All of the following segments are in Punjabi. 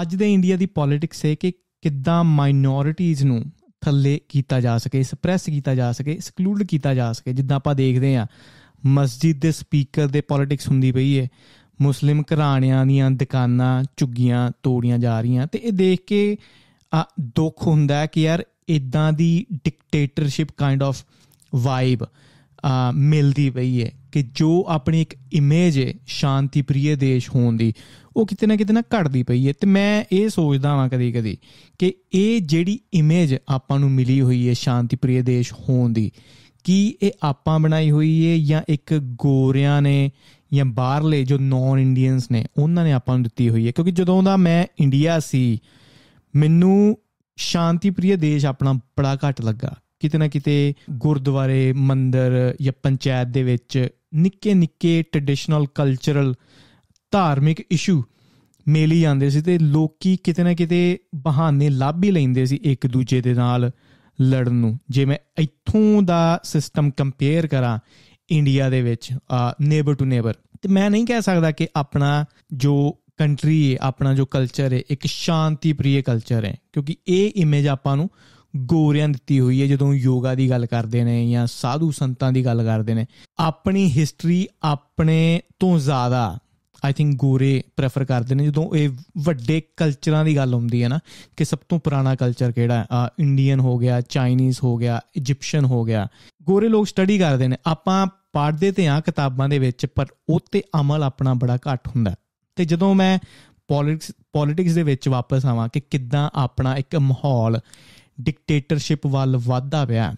ਅੱਜ ਦੇ ਇੰਡੀਆ ਦੀ ਪੋਲਿਟਿਕਸ ਹੈ ਕਿ ਕਿੱਦਾਂ ਮਾਈਨੋਰਿਟੀਜ਼ ਨੂੰ ਥੱਲੇ ਕੀਤਾ ਜਾ ਸਕੇ ਸਪਰੈਸ ਕੀਤਾ ਜਾ ਸਕੇ ਐਕਸਕਲੂਡ ਕੀਤਾ ਜਾ ਸਕੇ ਜਿੱਦਾਂ ਆਪਾਂ ਦੇਖਦੇ ਆ ਮਸਜਿਦ ਦੇ ਸਪੀਕਰ ਦੇ ਪੋਲਿਟਿਕਸ ਹੁੰਦੀ ਪਈ ਹੈ ਮੁਸਲਿਮ ਘਰਾਣਿਆਂ ਦੀਆਂ ਦੁਕਾਨਾਂ ਚੁੱਗੀਆਂ ਤੋੜੀਆਂ ਜਾ ਰਹੀਆਂ ਤੇ ਇਹ ਦੇਖ ਕੇ ਦੁੱਖ ਹੁੰਦਾ ਹੈ ਕਿ ਯਾਰ ਇਦਾਂ ਦੀ ਡਿਕਟੇਟਰਸ਼ਿਪ ਕਾਈਂਡ ਆਫ ਵਾਈਬ ਮਿਲਦੀ ਪਈ ਹੈ ਕਿ ਜੋ ਆਪਣੀ ਇੱਕ ਇਮੇਜ ਹੈ ਸ਼ਾਂਤੀ ਦੇਸ਼ ਹੋਣ ਦੀ ਉਹ ਕਿਤੇ ਨਾ ਕਿਤੇ ਨਾ ਘਟਦੀ ਪਈ ਹੈ ਤੇ ਮੈਂ ਇਹ ਸੋਚਦਾ ਹਾਂ ਕਦੀ ਕਦੀ ਕਿ ਇਹ ਜਿਹੜੀ ਇਮੇਜ ਆਪਾਂ ਨੂੰ ਮਿਲੀ ਹੋਈ ਹੈ ਸ਼ਾਂਤੀ ਦੇਸ਼ ਹੋਣ ਦੀ ਕੀ ਇਹ ਆਪਾਂ ਬਣਾਈ ਹੋਈ ਹੈ ਜਾਂ ਇੱਕ ਗੋਰਿਆਂ ਨੇ ਜਾਂ ਬਾਹਰਲੇ ਜੋ ਨੌਨ ਇੰਡੀਅਨਸ ਨੇ ਉਹਨਾਂ ਨੇ ਆਪਾਂ ਨੂੰ ਦਿੱਤੀ ਹੋਈ ਹੈ ਕਿਉਂਕਿ ਜਦੋਂ ਦਾ ਮੈਂ ਇੰਡੀਆ ਸੀ ਮੈਨੂੰ ਸ਼ਾਂਤੀ ਦੇਸ਼ ਆਪਣਾ ਬੜਾ ਘੱਟ ਲੱਗਾ ਕਿਤੇ ਨਾ ਕਿਤੇ ਗੁਰਦੁਆਰੇ ਮੰਦਰ ਜਾਂ ਪੰਚਾਇਤ ਦੇ ਵਿੱਚ ਨਿੱਕੇ ਨਿੱਕੇ ਟ੍ਰੈਡੀਸ਼ਨਲ ਕਲਚਰਲ ਧਾਰਮਿਕ ਇਸ਼ੂ ਮੇਲੀ ਜਾਂਦੇ ਸੀ ਤੇ ਲੋਕੀ ਕਿਤੇ ਨਾ ਕਿਤੇ ਬਹਾਨੇ ਲੱਭ ਹੀ ਲੈਂਦੇ ਸੀ ਇੱਕ ਦੂਜੇ ਦੇ ਨਾਲ ਲੜਨ ਨੂੰ ਜੇ ਮੈਂ ਇੱਥੋਂ ਦਾ ਸਿਸਟਮ ਕੰਪੇਅਰ ਕਰਾਂ ਇੰਡੀਆ ਦੇ ਵਿੱਚ ਨੇਬਰ ਟੂ ਨੇਬਰ ਤੇ ਮੈਂ ਨਹੀਂ ਕਹਿ ਸਕਦਾ ਕਿ ਆਪਣਾ ਜੋ ਕੰਟਰੀ ਹੈ ਆਪਣਾ ਜੋ ਕਲਚਰ ਹੈ ਇੱਕ ਸ਼ਾਂਤੀ ਕਲਚਰ ਹੈ ਕਿਉਂਕਿ ਇਹ ਇਮੇਜ ਆਪਾਂ ਨੂੰ ਗੋਰਿਆਂ ਦਿੱਤੀ ਹੋਈ ਹੈ ਜਦੋਂ ਯੋਗਾ ਦੀ ਗੱਲ ਕਰਦੇ ਨੇ ਜਾਂ ਸਾਧੂ ਸੰਤਾਂ ਦੀ ਗੱਲ ਕਰਦੇ ਨੇ ਆਪਣੀ ਹਿਸਟਰੀ ਆਪਣੇ ਤੋਂ ਜ਼ਿਆਦਾ ਆਈ ਥਿੰਕ ਗੋਰੇ ਪ੍ਰੈਫਰ ਕਰਦੇ ਨੇ ਜਦੋਂ ਇਹ ਵੱਡੇ ਕਲਚਰਾਂ ਦੀ ਗੱਲ ਹੁੰਦੀ ਹੈ ਨਾ ਕਿ ਸਭ ਤੋਂ ਪੁਰਾਣਾ ਕਲਚਰ ਕਿਹੜਾ ਹੈ ਆ ਇੰਡੀਅਨ ਹੋ ਗਿਆ ਚਾਈਨੀਜ਼ ਹੋ ਗਿਆ ਇਜੀਪਸ਼ੀਅਨ ਹੋ ਗਿਆ ਗੋਰੇ ਲੋਕ ਸਟੱਡੀ ਕਰਦੇ ਨੇ ਆਪਾਂ ਪੜ੍ਹਦੇ ਤੇ ਆ ਕਿਤਾਬਾਂ ਦੇ ਵਿੱਚ ਪਰ ਉਹ ਤੇ ਅਮਲ ਆਪਣਾ ਬੜਾ ਘੱਟ ਹੁੰਦਾ ਤੇ ਜਦੋਂ ਮੈਂ ਪੋਲਿਟਿਕਸ ਪੋਲਿਟਿਕਸ ਦੇ ਵਿੱਚ ਵਾਪਸ ਆਵਾਂ ਕਿ ਕਿੱਦਾਂ ਆਪਣਾ ਇੱਕ ਮਾਹੌਲ ਡਿਕਟੇਟਰਸ਼ਿਪ ਵੱਲ ਵਧਦਾ ਪਿਆ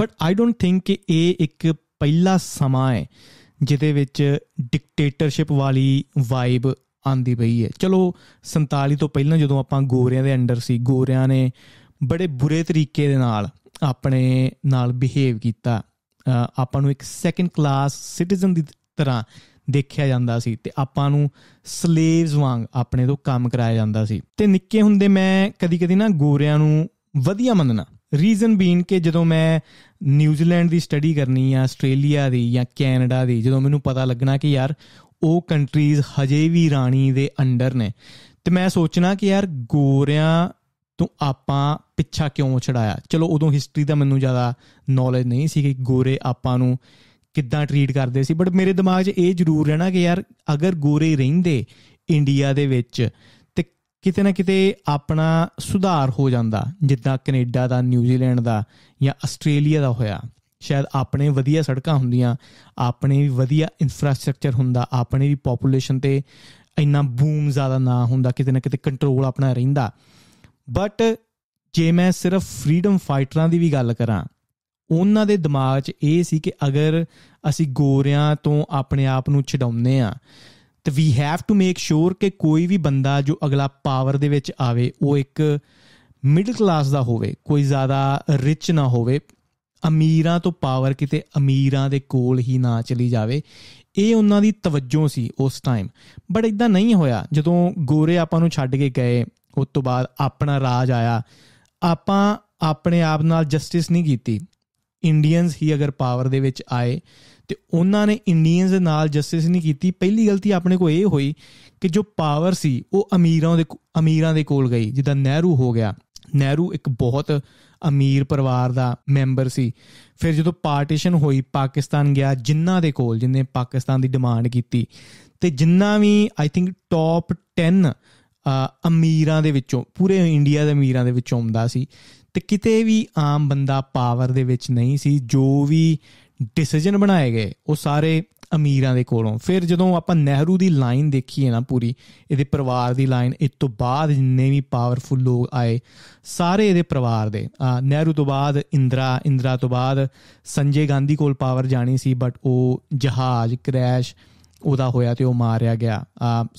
ਬਟ ਆਈ ਡੋਨਟ ਥਿੰਕ ਕਿ ਇਹ ਇੱਕ ਪਹਿਲਾ ਸਮਾਂ ਹੈ ਜਿਹਦੇ ਵਿੱਚ ਡਿਕਟੇਟਰਸ਼ਿਪ ਵਾਲੀ ਵਾਈਬ ਆਂਦੀ ਪਈ ਹੈ ਚਲੋ 47 ਤੋਂ ਪਹਿਲਾਂ ਜਦੋਂ ਆਪਾਂ ਗੋਰਿਆਂ ਦੇ ਅੰਡਰ ਸੀ ਗੋਰਿਆਂ ਨੇ ਬੜੇ ਬੁਰੇ ਤਰੀਕੇ ਦੇ ਨਾਲ ਆਪਣੇ ਨਾਲ ਬਿਹੇਵ ਕੀਤਾ ਆਪਾਂ ਨੂੰ ਇੱਕ ਸੈਕੰਡ ਕਲਾਸ ਸਿਟੀਜ਼ਨ ਦੀ ਤਰ੍ਹਾਂ ਦੇਖਿਆ ਜਾਂਦਾ ਸੀ ਤੇ ਆਪਾਂ ਨੂੰ ਸਲੇਵਸ ਵਾਂਗ ਆਪਣੇ ਤੋਂ ਕੰਮ ਕਰਾਇਆ ਜਾਂਦਾ ਸੀ ਤੇ ਨਿੱਕੇ ਹੁੰਦੇ ਮੈਂ ਕਦੀ-ਕਦੀ ਨਾ ਗੋਰਿਆਂ ਨੂੰ ਵਧੀਆ ਮੰਨਣਾ ਰੀਜ਼ਨ ਬੀਨ ਕਿ ਜਦੋਂ ਮੈਂ ਨਿਊਜ਼ੀਲੈਂਡ ਦੀ ਸਟੱਡੀ ਕਰਨੀ ਆ ਆਸਟ੍ਰੇਲੀਆ ਦੀ ਜਾਂ ਕੈਨੇਡਾ ਦੀ ਜਦੋਂ ਮੈਨੂੰ ਪਤਾ ਲੱਗਣਾ ਕਿ ਯਾਰ ਉਹ ਕੰਟਰੀਜ਼ ਹਜੇ ਵੀ ਰਾਣੀ ਦੇ ਅੰਡਰ ਨੇ ਤੇ ਮੈਂ ਸੋਚਣਾ ਕਿ ਯਾਰ ਗੋਰਿਆਂ ਤੋਂ ਆਪਾਂ ਪਿੱਛਾ ਕਿਉਂ ਛੜਾਇਆ ਚਲੋ ਉਦੋਂ ਹਿਸਟਰੀ ਦਾ ਮੈਨੂੰ ਜ਼ਿਆਦਾ ਨੌਲੇਜ ਨਹੀਂ ਸੀ ਕਿ ਗੋਰੇ ਆਪਾਂ ਨੂੰ ਕਿੱਦਾਂ ਟ੍ਰੀਟ ਕਰਦੇ ਸੀ ਬਟ ਮੇਰੇ ਦਿਮਾਗ 'ਚ ਇਹ ਜ਼ਰੂਰ ਰਹਿਣਾ ਕਿ ਯਾਰ ਅਗਰ ਗੋਰੇ ਰਹਿੰਦੇ ਇੰਡੀਆ ਦੇ ਵਿੱਚ ਕਿਤੇ ਨਾ ਕਿਤੇ ਆਪਣਾ ਸੁਧਾਰ ਹੋ ਜਾਂਦਾ ਜਿੱਦਾਂ ਕੈਨੇਡਾ ਦਾ ਨਿਊਜ਼ੀਲੈਂਡ ਦਾ ਜਾਂ ਆਸਟ੍ਰੇਲੀਆ ਦਾ ਹੋਇਆ ਸ਼ਾਇਦ ਆਪਣੇ ਵਧੀਆ ਸੜਕਾਂ ਹੁੰਦੀਆਂ ਆਪਣੇ ਵੀ ਵਧੀਆ ਇਨਫਰਾਸਟ੍ਰਕਚਰ ਹੁੰਦਾ ਆਪਣੇ ਵੀ ਪੋਪੂਲੇਸ਼ਨ ਤੇ ਇੰਨਾ ਬੂਮ ਜ਼ਿਆਦਾ ਨਾ ਹੁੰਦਾ ਕਿਤੇ ਨਾ ਕਿਤੇ ਕੰਟਰੋਲ ਆਪਣਾ ਰਹਿੰਦਾ ਬਟ ਜੇ ਮੈਂ ਸਿਰਫ ਫਰੀडम ਫਾਈਟਰਾਂ ਦੀ ਵੀ ਗੱਲ ਕਰਾਂ ਉਹਨਾਂ ਦੇ ਦਿਮਾਗ 'ਚ ਇਹ ਸੀ ਕਿ ਅਗਰ ਅਸੀਂ ਗੋਰਿਆਂ ਤੋਂ ਆਪਣੇ ਆਪ ਨੂੰ ਛਡਾਉਂਦੇ ਆ ਤੇ we have to make sure ਕਿ ਕੋਈ ਵੀ ਬੰਦਾ ਜੋ ਅਗਲਾ ਪਾਵਰ ਦੇ ਵਿੱਚ ਆਵੇ ਉਹ ਇੱਕ ਮਿਡਲ ਕਲਾਸ ਦਾ ਹੋਵੇ ਕੋਈ ਜ਼ਿਆਦਾ ਰਿਚ ਨਾ ਹੋਵੇ ਅਮੀਰਾਂ ਤੋਂ ਪਾਵਰ ਕਿਤੇ ਅਮੀਰਾਂ ਦੇ ਕੋਲ ਹੀ ਨਾ ਚਲੀ ਜਾਵੇ ਇਹ ਉਹਨਾਂ ਦੀ ਤਵੱਜੋ ਸੀ ਉਸ ਟਾਈਮ ਬਟ ਇਦਾਂ ਨਹੀਂ ਹੋਇਆ ਜਦੋਂ ਗੋਰੇ ਆਪਾਂ ਨੂੰ ਛੱਡ ਕੇ ਗਏ ਉਸ ਤੋਂ ਬਾਅਦ ਆਪਣਾ ਰਾਜ ਆਇਆ ਆਪਾਂ ਆਪਣੇ ਆਪ ਨਾਲ ਜਸਟਿਸ ਨਹੀਂ ਕੀਤੀ ਇੰਡੀਅਨਸ ਹੀ ਅਗਰ ਪਾਵਰ ਦੇ ਵਿੱਚ ਆਏ ਤੇ ਉਹਨਾਂ ਨੇ ਇੰਡੀਅਨਸ ਦੇ ਨਾਲ ਜਸਟਿਸ ਨਹੀਂ ਕੀਤੀ ਪਹਿਲੀ ਗਲਤੀ ਆਪਣੇ ਕੋ ਇਹ ਹੋਈ ਕਿ ਜੋ ਪਾਵਰ ਸੀ ਉਹ ਅਮੀਰਾਂ ਦੇ ਅਮੀਰਾਂ ਦੇ ਕੋਲ ਗਈ ਜਿੱਦਾਂ ਨਹਿਰੂ ਹੋ ਗਿਆ ਨਹਿਰੂ ਇੱਕ ਬਹੁਤ ਅਮੀਰ ਪਰਿਵਾਰ ਦਾ ਮੈਂਬਰ ਸੀ ਫਿਰ ਜਦੋਂ ਪਾਰਟੀਸ਼ਨ ਹੋਈ ਪਾਕਿਸਤਾਨ ਗਿਆ ਜਿਨ੍ਹਾਂ ਦੇ ਕੋਲ ਜਿਨ੍ਹਾਂ ਨੇ ਪਾਕਿਸਤਾਨ ਦੀ ਡਿਮਾਂਡ ਕੀਤੀ ਤੇ ਜਿੰਨਾ ਵੀ ਆਈ ਥਿੰਕ ਟੌਪ 10 ਅਮੀਰਾਂ ਦੇ ਵਿੱਚੋਂ ਪੂਰੇ ਇੰਡੀਆ ਦੇ ਅਮੀਰਾਂ ਦੇ ਵਿੱਚੋਂ ਆਉਂਦਾ ਸੀ ਤੇ ਕਿਤੇ ਵੀ ਆਮ ਬੰਦਾ ਪਾਵਰ ਦੇ ਵਿੱਚ ਨਹੀਂ ਸੀ ਜੋ ਵੀ ਡਿਸੀਜਨ ਬਣਾਏ ਗਏ ਉਹ ਸਾਰੇ ਅਮੀਰਾਂ ਦੇ ਕੋਲੋਂ ਫਿਰ ਜਦੋਂ ਆਪਾਂ ਨਹਿਰੂ ਦੀ ਲਾਈਨ ਦੇਖੀ ਹੈ ਨਾ ਪੂਰੀ ਇਹਦੇ ਪਰਿਵਾਰ ਦੀ ਲਾਈਨ ਇਸ ਤੋਂ ਬਾਅਦ ਜਿੰਨੇ ਵੀ ਪਾਵਰਫੁਲ ਲੋਕ ਆਏ ਸਾਰੇ ਇਹਦੇ ਪਰਿਵਾਰ ਦੇ ਨਹਿਰੂ ਤੋਂ ਬਾਅਦ ਇੰਦਰਾ ਇੰਦਰਾ ਤੋਂ ਬਾਅਦ ਸੰਜੇ ਗਾਂਧੀ ਕੋਲ ਪਾਵਰ ਜਾਣੀ ਸੀ ਬਟ ਉਹ ਜਹਾਜ਼ ਕ੍ਰੈਸ਼ ਉਹਦਾ ਹੋਇਆ ਤੇ ਉਹ ਮਾਰਿਆ ਗਿਆ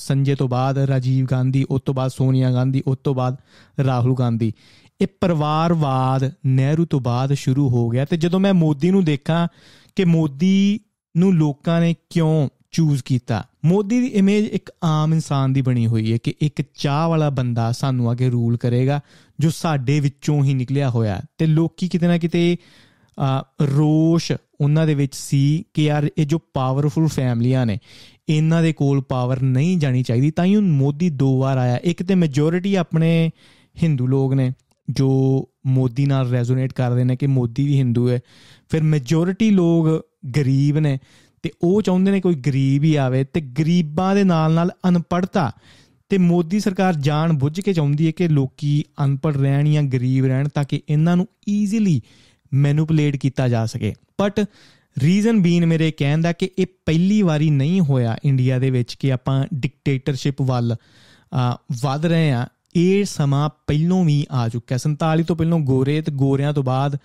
ਸੰਜੇ ਤੋਂ ਬਾਅਦ ਰਾਜੀਵ ਗਾਂਧੀ ਉਸ ਤੋਂ ਬਾਅਦ ਸੋਨੀਆ ਗਾਂਧੀ ਉਸ ਤੋਂ ਬਾਅਦ ਰਾਹੁਲ ਗਾਂਧੀ ਇਹ ਪਰਿਵਾਰਵਾਦ ਨਹਿਰੂ ਤੋਂ ਬਾਅਦ ਸ਼ੁਰੂ ਹੋ ਗਿਆ ਤੇ ਜਦੋਂ ਮੈਂ ਮੋਦੀ ਨੂੰ ਦੇਖਾਂ ਕਿ ਮੋਦੀ ਨੂੰ ਲੋਕਾਂ ਨੇ ਕਿਉਂ ਚੂਜ਼ ਕੀਤਾ ਮੋਦੀ ਦੀ ਇਮੇਜ ਇੱਕ ਆਮ ਇਨਸਾਨ ਦੀ ਬਣੀ ਹੋਈ ਹੈ ਕਿ ਇੱਕ ਚਾਹ ਵਾਲਾ ਬੰਦਾ ਸਾਨੂੰ ਅੱਗੇ ਰੂਲ ਕਰੇਗਾ ਜੋ ਸਾਡੇ ਵਿੱਚੋਂ ਹੀ ਨਿਕਲਿਆ ਹੋਇਆ ਤੇ ਲੋਕੀ ਕਿਤੇ ਨਾ ਕਿਤੇ ਰੋਸ਼ ਉਹਨਾਂ ਦੇ ਵਿੱਚ ਸੀ ਕਿ ਯਾਰ ਇਹ ਜੋ ਪਾਵਰਫੁਲ ਫੈਮਲੀਆਂ ਨੇ ਇਹਨਾਂ ਦੇ ਕੋਲ ਪਾਵਰ ਨਹੀਂ ਜਾਣੀ ਚਾਹੀਦੀ ਤਾਂ ਹੀ ਮੋਦੀ ਦੋ ਵਾਰ ਆਇਆ ਇੱਕ ਤੇ ਮੈਜੋਰਿਟੀ ਆਪਣੇ ਹਿੰਦੂ ਲੋਕ ਨੇ ਜੋ ਮੋਦੀ ਨਾਲ ਰੈਜ਼ੋਨੇਟ ਕਰਦੇ ਨੇ ਕਿ ਮੋਦੀ ਵੀ ਹਿੰਦੂ ਹੈ ਫਿਰ ਮੈਜੋਰਿਟੀ ਲੋਕ ਗਰੀਬ ਨੇ ਤੇ ਉਹ ਚਾਹੁੰਦੇ ਨੇ ਕੋਈ ਗਰੀਬ ਹੀ ਆਵੇ ਤੇ ਗਰੀਬਾਂ ਦੇ ਨਾਲ ਨਾਲ ਅਨਪੜਤਾ ਤੇ ਮੋਦੀ ਸਰਕਾਰ ਜਾਣ ਬੁੱਝ ਕੇ ਚਾਹੁੰਦੀ ਹੈ ਕਿ ਲੋਕੀ ਅਨਪੜ ਰਹਿਣ ਜਾਂ ਗਰੀਬ ਰਹਿਣ ਤਾਂ ਕਿ ਇਹਨਾਂ ਨੂੰ ਈਜ਼ੀਲੀ ਮੈਨੂਪਲੇਟ ਕੀਤਾ ਜਾ ਸਕੇ ਬਟ ਰੀਜ਼ਨ ਬੀਨ ਮੇਰੇ ਕਹਿਣ ਦਾ ਕਿ ਇਹ ਪਹਿਲੀ ਵਾਰੀ ਨਹੀਂ ਹੋਇਆ ਇੰਡੀਆ ਦੇ ਵਿੱਚ ਕਿ ਆਪਾਂ ਡਿਕਟੇਟਰਸ਼ਿਪ ਵੱਲ ਵੱਧ ਰਹੇ ਆ ਇਹ ਸਮਾਂ ਪਹਿਲੋਂ ਵੀ ਆ ਚੁੱਕਾ 47 ਤੋਂ ਪਹਿਲੋਂ ਗੋਰੇ ਤੇ ਗੋਰਿਆਂ ਤੋਂ ਬਾਅਦ